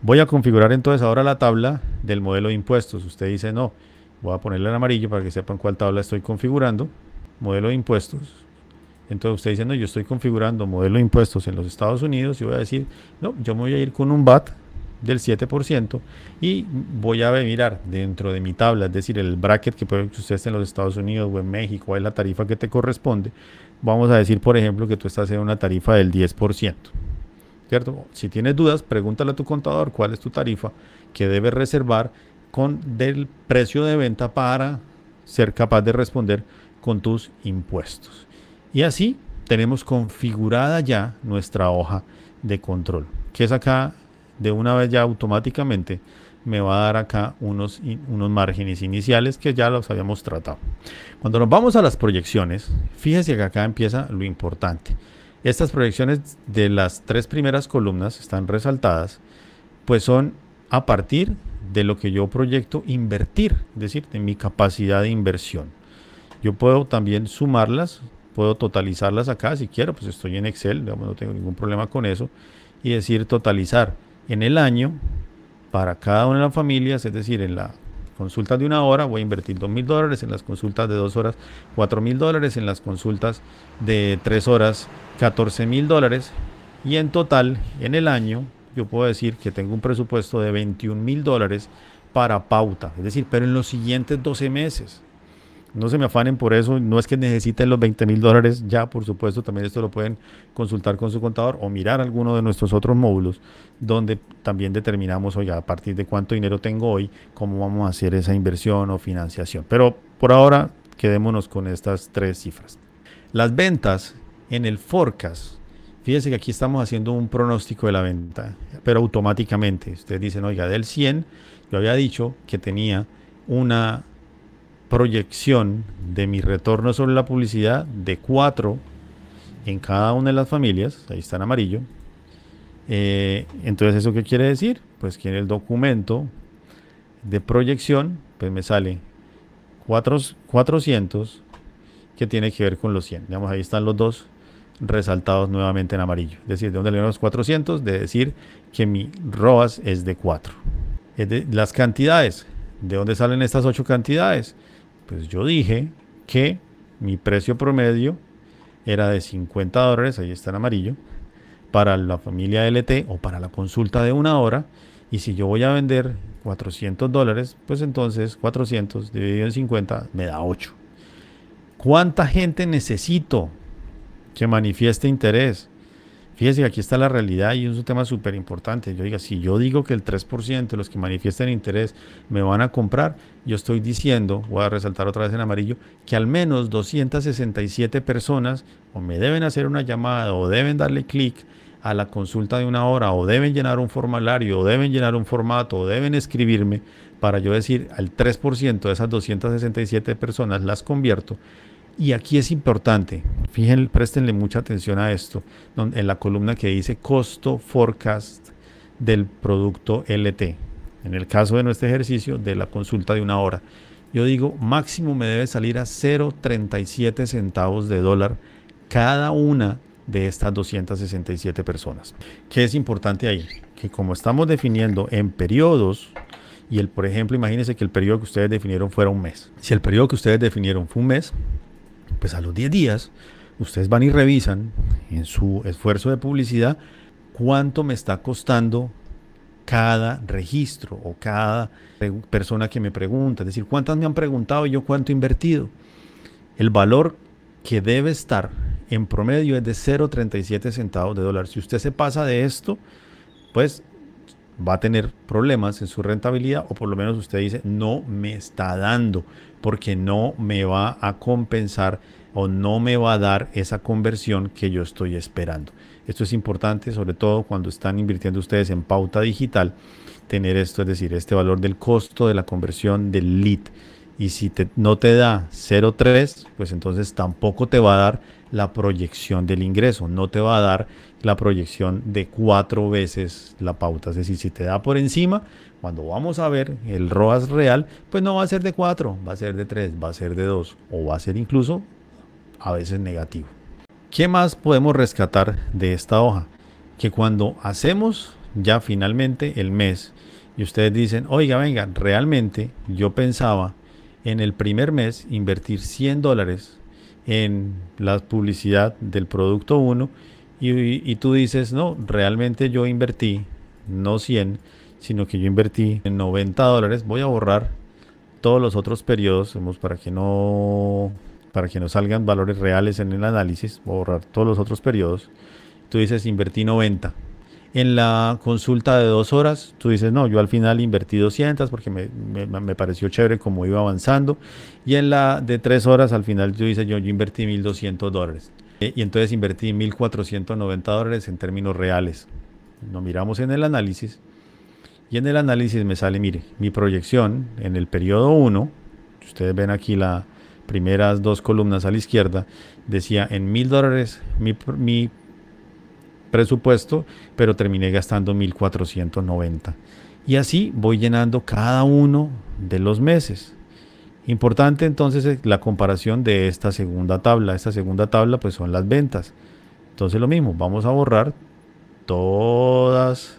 Voy a configurar entonces ahora la tabla del modelo de impuestos. Usted dice no, voy a ponerle en amarillo para que sepan cuál tabla estoy configurando. Modelo de impuestos. Entonces usted dice no, yo estoy configurando modelo de impuestos en los Estados Unidos y voy a decir no, yo me voy a ir con un VAT del 7% y voy a mirar dentro de mi tabla, es decir, el bracket que puede que usted esté en los Estados Unidos o en México, cuál es la tarifa que te corresponde. Vamos a decir, por ejemplo, que tú estás en una tarifa del 10%. Si tienes dudas, pregúntale a tu contador cuál es tu tarifa que debes reservar con del precio de venta para ser capaz de responder con tus impuestos. Y así tenemos configurada ya nuestra hoja de control, que es acá de una vez ya automáticamente me va a dar acá unos, unos márgenes iniciales que ya los habíamos tratado. Cuando nos vamos a las proyecciones, fíjese que acá empieza lo importante. Estas proyecciones de las tres primeras columnas están resaltadas, pues son a partir de lo que yo proyecto invertir, es decir, de mi capacidad de inversión. Yo puedo también sumarlas, puedo totalizarlas acá si quiero, pues estoy en Excel, no tengo ningún problema con eso, y decir totalizar en el año para cada una de las familias, es decir, en la consultas de una hora voy a invertir dos mil dólares, en las consultas de dos horas cuatro mil dólares, en las consultas de tres horas 14 mil dólares y en total en el año yo puedo decir que tengo un presupuesto de 21 mil dólares para pauta, es decir, pero en los siguientes 12 meses. No se me afanen por eso, no es que necesiten los 20 mil dólares ya, por supuesto, también esto lo pueden consultar con su contador o mirar alguno de nuestros otros módulos donde también determinamos, oiga, a partir de cuánto dinero tengo hoy, cómo vamos a hacer esa inversión o financiación. Pero por ahora quedémonos con estas tres cifras. Las ventas en el forecast Fíjense que aquí estamos haciendo un pronóstico de la venta, pero automáticamente. Ustedes dicen, oiga, del 100, yo había dicho que tenía una proyección de mi retorno sobre la publicidad de 4 en cada una de las familias, ahí está en amarillo. Eh, entonces, ¿eso qué quiere decir? Pues que en el documento de proyección, pues me sale 400 que tiene que ver con los 100. Digamos, ahí están los dos resaltados nuevamente en amarillo. Es decir, ¿de dónde le los 400? De decir que mi ROAS es de 4. de, las cantidades, ¿de dónde salen estas 8 cantidades? Pues yo dije que mi precio promedio era de 50 dólares, ahí está en amarillo, para la familia LT o para la consulta de una hora. Y si yo voy a vender 400 dólares, pues entonces 400 dividido en 50 me da 8. ¿Cuánta gente necesito que manifieste interés? Fíjese aquí está la realidad y es un tema súper importante. Yo diga, si yo digo que el 3% de los que manifiestan interés me van a comprar, yo estoy diciendo, voy a resaltar otra vez en amarillo, que al menos 267 personas o me deben hacer una llamada o deben darle clic a la consulta de una hora o deben llenar un formulario o deben llenar un formato o deben escribirme para yo decir al 3% de esas 267 personas las convierto y aquí es importante, fíjense, préstenle mucha atención a esto, en la columna que dice costo forecast del producto LT. En el caso de nuestro ejercicio, de la consulta de una hora, yo digo máximo me debe salir a 0,37 centavos de dólar cada una de estas 267 personas. ¿Qué es importante ahí? Que como estamos definiendo en periodos, y el, por ejemplo, imagínense que el periodo que ustedes definieron fuera un mes. Si el periodo que ustedes definieron fue un mes, pues a los 10 días, ustedes van y revisan en su esfuerzo de publicidad cuánto me está costando cada registro o cada persona que me pregunta. Es decir, cuántas me han preguntado y yo cuánto he invertido. El valor que debe estar en promedio es de 0,37 centavos de dólar. Si usted se pasa de esto, pues va a tener problemas en su rentabilidad o por lo menos usted dice no me está dando porque no me va a compensar o no me va a dar esa conversión que yo estoy esperando. Esto es importante sobre todo cuando están invirtiendo ustedes en pauta digital, tener esto, es decir, este valor del costo de la conversión del lead. Y si no te da 0.3, pues entonces tampoco te va a dar la proyección del ingreso, no te va a dar la proyección de cuatro veces la pauta. Es decir, si te da por encima, cuando vamos a ver el ROAS real, pues no va a ser de cuatro va a ser de tres va a ser de dos o va a ser incluso a veces negativo. ¿Qué más podemos rescatar de esta hoja? Que cuando hacemos ya finalmente el mes y ustedes dicen, oiga, venga, realmente yo pensaba en el primer mes invertir 100 dólares en la publicidad del producto 1 y, tú dices, no, realmente yo invertí, no 100, sino que yo invertí en 90 dólares, voy a borrar todos los otros periodos, para que no para que no salgan valores reales en el análisis, voy a borrar todos los otros periodos. Tú dices, invertí 90. En la consulta de dos horas, tú dices, no, yo al final invertí 200 porque me, me, pareció chévere como iba avanzando. Y en la de tres horas, al final tú dices, yo, yo invertí 1.200 dólares eh, y entonces invertí 1.490 dólares en términos reales. Nos miramos en el análisis. Y en el análisis me sale, mire, mi proyección en el periodo 1, ustedes ven aquí las primeras dos columnas a la izquierda, decía en 1.000 dólares mi, mi presupuesto, pero terminé gastando 1.490. Y así voy llenando cada uno de los meses. Importante entonces eh, la comparación de esta segunda tabla. Esta segunda tabla pues son las ventas. Entonces lo mismo, vamos a borrar todas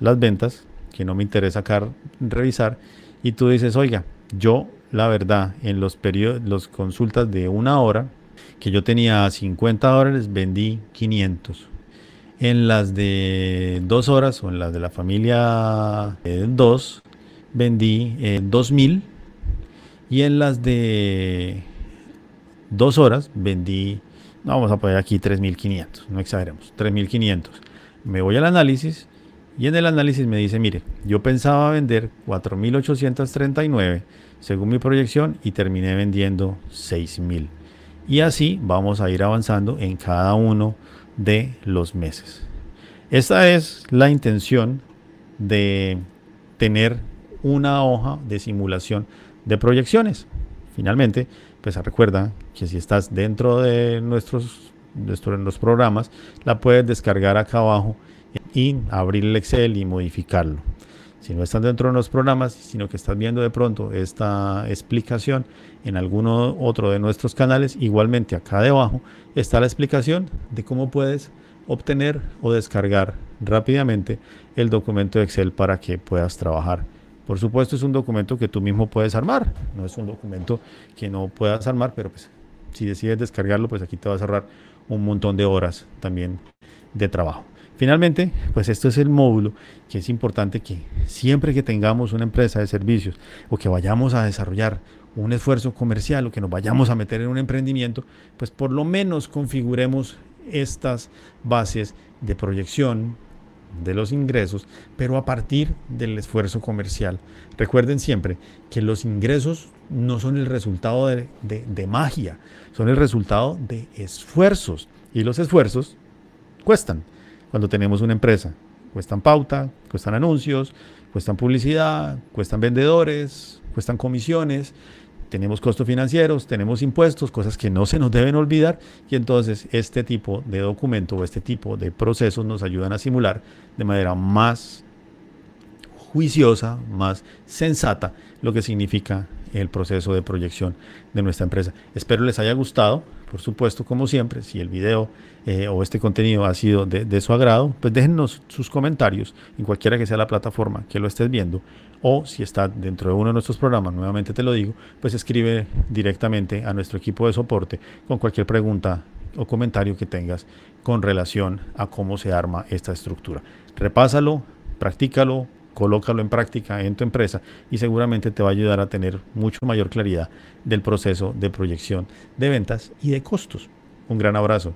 las ventas que no me interesa acá revisar. Y tú dices, oiga, yo la verdad en los periodos, las consultas de una hora que yo tenía 50 dólares, vendí 500. En las de dos horas o en las de la familia 2, eh, vendí eh, 2000 y en las de dos horas vendí, vamos a poner aquí 3.500, no exageremos, 3.500. Me voy al análisis y en el análisis me dice, mire, yo pensaba vender 4.839 según mi proyección y terminé vendiendo 6.000. Y así vamos a ir avanzando en cada uno de los meses. Esta es la intención de tener una hoja de simulación de proyecciones. Finalmente, pues recuerda que si estás dentro de nuestros, los programas, la puedes descargar acá abajo y abrir el Excel y modificarlo. Si no estás dentro de los programas, sino que estás viendo de pronto esta explicación en alguno otro de nuestros canales, igualmente acá debajo está la explicación de cómo puedes obtener o descargar rápidamente el documento de Excel para que puedas trabajar por supuesto es un documento que tú mismo puedes armar, no es un documento que no puedas armar, pero pues si decides descargarlo, pues aquí te va a cerrar un montón de horas también de trabajo. Finalmente, pues esto es el módulo que es importante que siempre que tengamos una empresa de servicios o que vayamos a desarrollar un esfuerzo comercial o que nos vayamos a meter en un emprendimiento, pues por lo menos configuremos estas bases de proyección, de los ingresos, pero a partir del esfuerzo comercial. Recuerden siempre que los ingresos no son el resultado de, magia, son el resultado de esfuerzos. Y los esfuerzos cuestan. Cuando tenemos una empresa, cuestan pauta, cuestan anuncios, cuestan publicidad, cuestan vendedores, cuestan comisiones tenemos costos financieros, tenemos impuestos, cosas que no se nos deben olvidar y entonces este tipo de documento o este tipo de procesos nos ayudan a simular de manera más juiciosa, más sensata lo que significa el proceso de proyección de nuestra empresa. Espero les haya gustado, por supuesto, como siempre, si el video eh, o este contenido ha sido de, su agrado, pues déjenos sus comentarios en cualquiera que sea la plataforma que lo estés viendo o si está dentro de uno de nuestros programas, nuevamente te lo digo, pues escribe directamente a nuestro equipo de soporte con cualquier pregunta o comentario que tengas con relación a cómo se arma esta estructura. Repásalo, practícalo, colócalo en práctica en tu empresa y seguramente te va a ayudar a tener mucho mayor claridad del proceso de proyección de ventas y de costos. Un gran abrazo.